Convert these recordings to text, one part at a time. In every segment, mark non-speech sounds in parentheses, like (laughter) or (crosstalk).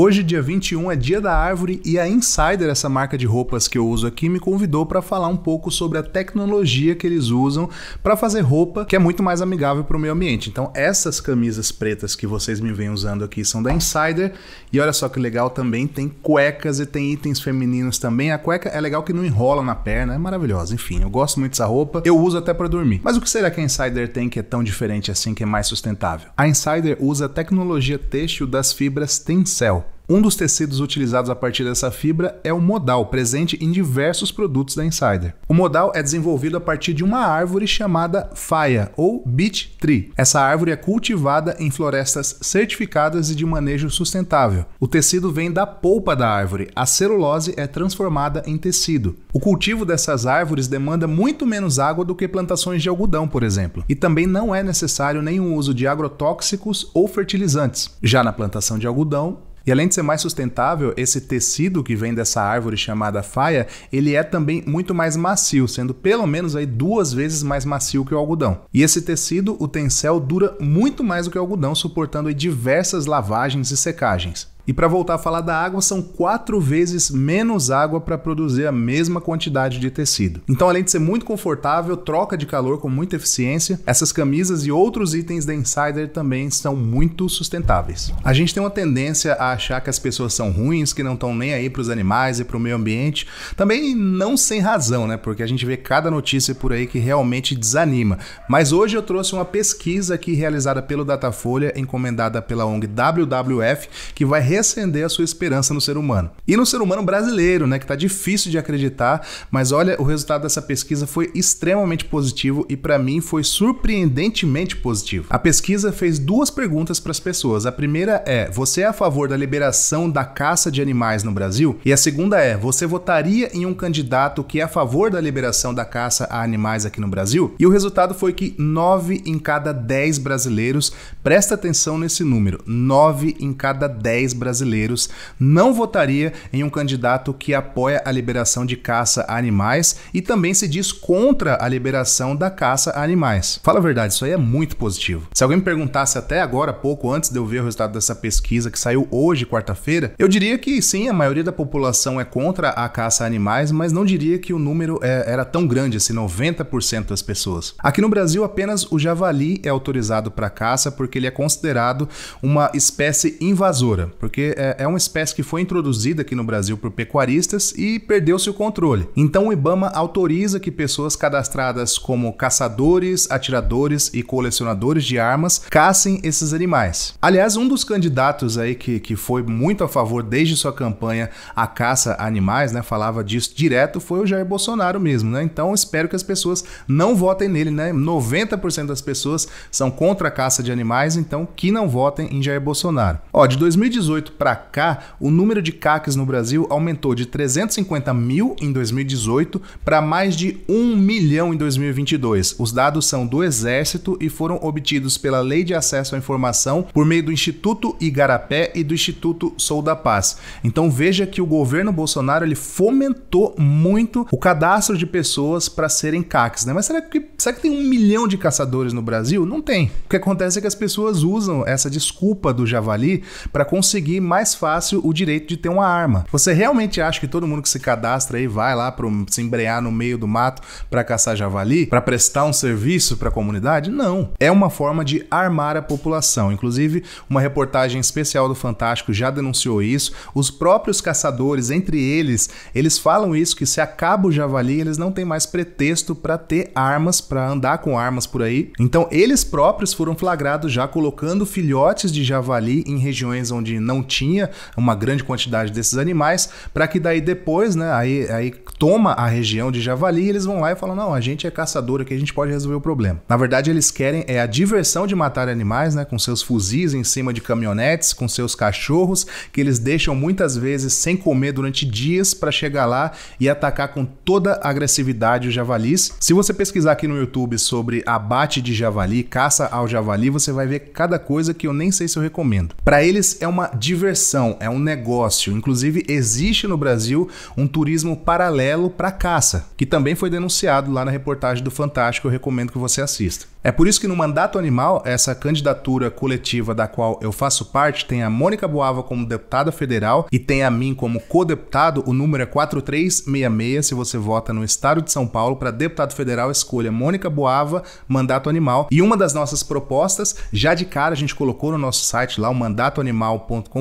Hoje, dia 21, é dia da árvore e a Insider, essa marca de roupas que eu uso aqui, me convidou para falar um pouco sobre a tecnologia que eles usam para fazer roupa que é muito mais amigável para o meio ambiente. Então, essas camisas pretas que vocês me vêm usando aqui são da Insider. E olha só que legal, também tem cuecas e tem itens femininos também. A cueca é legal que não enrola na perna, é maravilhosa. Enfim, eu gosto muito dessa roupa, eu uso até para dormir. Mas o que será que a Insider tem que é tão diferente assim, que é mais sustentável? A Insider usa a tecnologia têxtil das fibras Tencel. Um dos tecidos utilizados a partir dessa fibra é o modal, presente em diversos produtos da Insider. O modal é desenvolvido a partir de uma árvore chamada faia ou beech tree. Essa árvore é cultivada em florestas certificadas e de manejo sustentável. O tecido vem da polpa da árvore. A celulose é transformada em tecido. O cultivo dessas árvores demanda muito menos água do que plantações de algodão, por exemplo, e também não é necessário nenhum uso de agrotóxicos ou fertilizantes. Já na plantação de algodão, e além de ser mais sustentável, esse tecido que vem dessa árvore chamada faia, ele é também muito mais macio, sendo pelo menos aí duas vezes mais macio que o algodão. E esse tecido, o tencel, dura muito mais do que o algodão, suportando diversas lavagens e secagens. E para voltar a falar da água, são quatro vezes menos água para produzir a mesma quantidade de tecido. Então, além de ser muito confortável, troca de calor com muita eficiência, essas camisas e outros itens da Insider também são muito sustentáveis. A gente tem uma tendência a achar que as pessoas são ruins, que não estão nem aí para os animais e para o meio ambiente, também não sem razão, né? Porque a gente vê cada notícia por aí que realmente desanima. Mas hoje eu trouxe uma pesquisa aqui realizada pelo Datafolha, encomendada pela ONG WWF, que vai reacender a sua esperança no ser humano. E no ser humano brasileiro, né, que tá difícil de acreditar, mas olha, o resultado dessa pesquisa foi extremamente positivo e para mim foi surpreendentemente positivo. A pesquisa fez duas perguntas para as pessoas. A primeira é: você é a favor da liberação da caça de animais no Brasil? E a segunda é: você votaria em um candidato que é a favor da liberação da caça a animais aqui no Brasil? E o resultado foi que 9 em cada 10 brasileiros, presta atenção nesse número, 9 em cada 10 brasileiros brasileiros não votaria em um candidato que apoia a liberação de caça a animais e também se diz contra a liberação da caça a animais. Fala a verdade, isso aí é muito positivo. Se alguém me perguntasse até agora, pouco antes de eu ver o resultado dessa pesquisa que saiu hoje, quarta-feira, eu diria que sim, a maioria da população é contra a caça a animais, mas não diria que o número é, era tão grande, assim, 90% das pessoas. Aqui no Brasil, apenas o javali é autorizado para caça porque ele é considerado uma espécie invasora, porque porque é, é uma espécie que foi introduzida aqui no Brasil por pecuaristas e perdeu seu controle. Então o IBAMA autoriza que pessoas cadastradas como caçadores, atiradores e colecionadores de armas caçem esses animais. Aliás, um dos candidatos aí que, que foi muito a favor desde sua campanha a caça a animais, né, falava disso direto, foi o Jair Bolsonaro mesmo, né? Então espero que as pessoas não votem nele, né? 90% das pessoas são contra a caça de animais, então que não votem em Jair Bolsonaro. Ó, de 2018 2018 para cá, o número de CACs no Brasil aumentou de 350 mil em 2018 para mais de 1 milhão em 2022. Os dados são do Exército e foram obtidos pela Lei de Acesso à Informação por meio do Instituto Igarapé e do Instituto Sou da Paz. Então veja que o governo Bolsonaro ele fomentou muito o cadastro de pessoas para serem CACs, né? Mas será que, será que tem um milhão de caçadores no Brasil? Não tem. O que acontece é que as pessoas usam essa desculpa do javali para conseguir conseguir mais fácil o direito de ter uma arma. Você realmente acha que todo mundo que se cadastra aí vai lá para se embrear no meio do mato para caçar javali, para prestar um serviço para a comunidade? Não. É uma forma de armar a população. Inclusive, uma reportagem especial do Fantástico já denunciou isso. Os próprios caçadores, entre eles, eles falam isso que se acaba o javali, eles não têm mais pretexto para ter armas, para andar com armas por aí. Então, eles próprios foram flagrados já colocando filhotes de javali em regiões onde não não tinha uma grande quantidade desses animais, para que daí depois, né, aí, aí toma a região de javali e eles vão lá e falam: não, a gente é caçador aqui, a gente pode resolver o problema. Na verdade, eles querem é a diversão de matar animais, né, com seus fuzis em cima de caminhonetes, com seus cachorros, que eles deixam muitas vezes sem comer durante dias para chegar lá e atacar com toda a agressividade os javalis. Se você pesquisar aqui no YouTube sobre abate de javali, caça ao javali, você vai ver cada coisa que eu nem sei se eu recomendo. Para eles é uma diversão, é um negócio. Inclusive, existe no Brasil um turismo paralelo para caça, que também foi denunciado lá na reportagem do Fantástico. Eu recomendo que você assista. É por isso que no Mandato Animal, essa candidatura coletiva da qual eu faço parte, tem a Mônica Boava como deputada federal e tem a mim como co-deputado. O número é 4366. Se você vota no estado de São Paulo para deputado federal, escolha Mônica Boava, Mandato Animal. E uma das nossas propostas, já de cara a gente colocou no nosso site lá, o mandatoanimal.com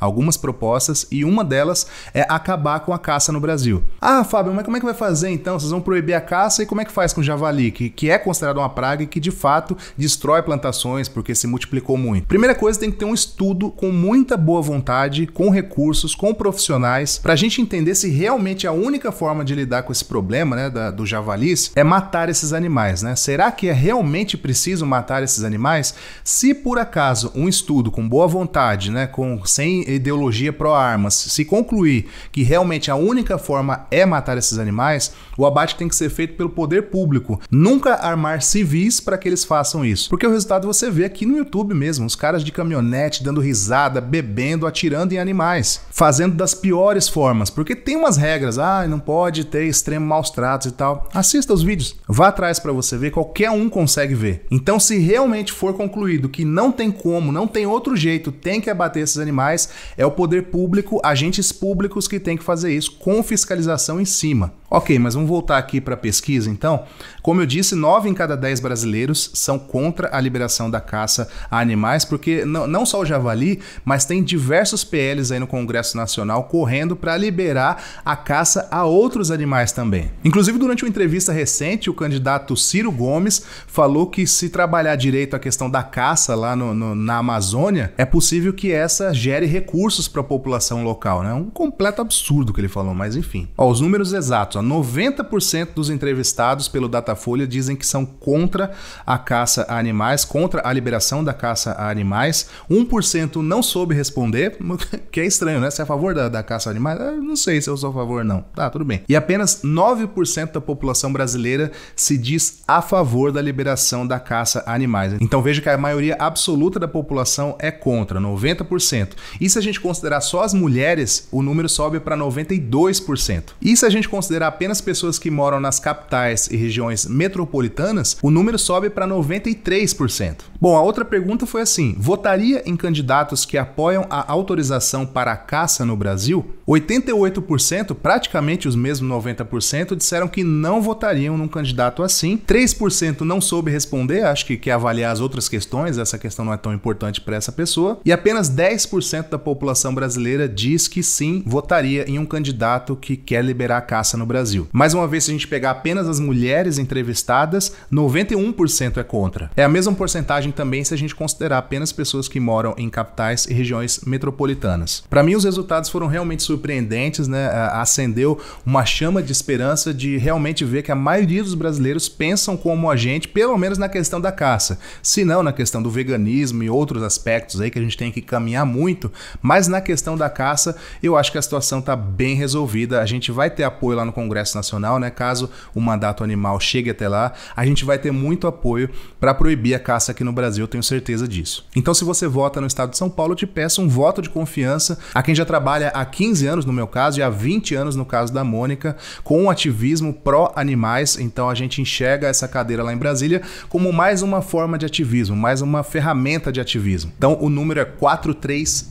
algumas propostas e uma delas é acabar com a caça no Brasil. Ah, Fábio, mas como é que vai fazer então? Vocês vão proibir a caça e como é que faz com o javali, que, que é considerado uma praga e que de fato destrói plantações porque se multiplicou muito? Primeira coisa, tem que ter um estudo com muita boa vontade, com recursos, com profissionais, para a gente entender se realmente a única forma de lidar com esse problema né, da, do javalis é matar esses animais. Né? Será que é realmente preciso matar esses animais? Se por acaso um estudo com boa vontade, né, né, com, sem ideologia pró-armas, se concluir que realmente a única forma é matar esses animais, o abate tem que ser feito pelo poder público. Nunca armar civis para que eles façam isso. Porque o resultado você vê aqui no YouTube mesmo: os caras de caminhonete dando risada, bebendo, atirando em animais, fazendo das piores formas. Porque tem umas regras, ah, não pode ter extremo maus tratos e tal. Assista os vídeos, vá atrás para você ver, qualquer um consegue ver. Então, se realmente for concluído que não tem como, não tem outro jeito, tem que abater combater esses animais é o poder público, agentes públicos que tem que fazer isso com fiscalização em cima. Ok, mas vamos voltar aqui para a pesquisa então. Como eu disse, 9 em cada 10 brasileiros são contra a liberação da caça a animais, porque não, não só o javali, mas tem diversos PLs aí no Congresso Nacional correndo para liberar a caça a outros animais também. Inclusive, durante uma entrevista recente, o candidato Ciro Gomes falou que se trabalhar direito a questão da caça lá no, no, na Amazônia, é possível que essa gere recursos para a população local. É né? um completo absurdo que ele falou, mas enfim. Ó, os números exatos. 90% dos entrevistados pelo Datafolha dizem que são contra a caça a animais, contra a liberação da caça a animais. 1% não soube responder, (laughs) que é estranho, né? Se é a favor da, da caça a animais? Ah, eu não sei se eu sou a favor, não. Tá, tudo bem. E apenas 9% da população brasileira se diz a favor da liberação da caça a animais. Então veja que a maioria absoluta da população é contra, 90%. E se a gente considerar só as mulheres, o número sobe para 92%. E se a gente considerar apenas pessoas que moram nas capitais e regiões metropolitanas, o número sobe para 93%. Bom, a outra pergunta foi assim: votaria em candidatos que apoiam a autorização para a caça no Brasil? 88%, praticamente os mesmos 90%, disseram que não votariam num candidato assim. 3% não soube responder, acho que quer avaliar as outras questões, essa questão não é tão importante para essa pessoa. E apenas 10% da população brasileira diz que sim, votaria em um candidato que quer liberar a caça no Brasil. Brasil. Mais uma vez, se a gente pegar apenas as mulheres entrevistadas, 91% é contra. É a mesma porcentagem também se a gente considerar apenas pessoas que moram em capitais e regiões metropolitanas. Para mim, os resultados foram realmente surpreendentes, né? É, acendeu uma chama de esperança de realmente ver que a maioria dos brasileiros pensam como a gente, pelo menos na questão da caça, se não na questão do veganismo e outros aspectos aí que a gente tem que caminhar muito, mas na questão da caça, eu acho que a situação está bem resolvida. A gente vai ter apoio lá no Congresso Congresso Nacional, né? Caso o mandato animal chegue até lá, a gente vai ter muito apoio para proibir a caça aqui no Brasil, tenho certeza disso. Então, se você vota no estado de São Paulo, eu te peço um voto de confiança a quem já trabalha há 15 anos, no meu caso, e há 20 anos, no caso da Mônica, com um ativismo pró-animais. Então, a gente enxerga essa cadeira lá em Brasília como mais uma forma de ativismo, mais uma ferramenta de ativismo. Então, o número é 4366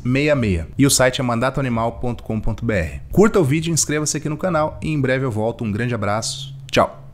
e o site é mandatoanimal.com.br. Curta o vídeo, inscreva-se aqui no canal e em breve eu eu volto. Um grande abraço. Tchau.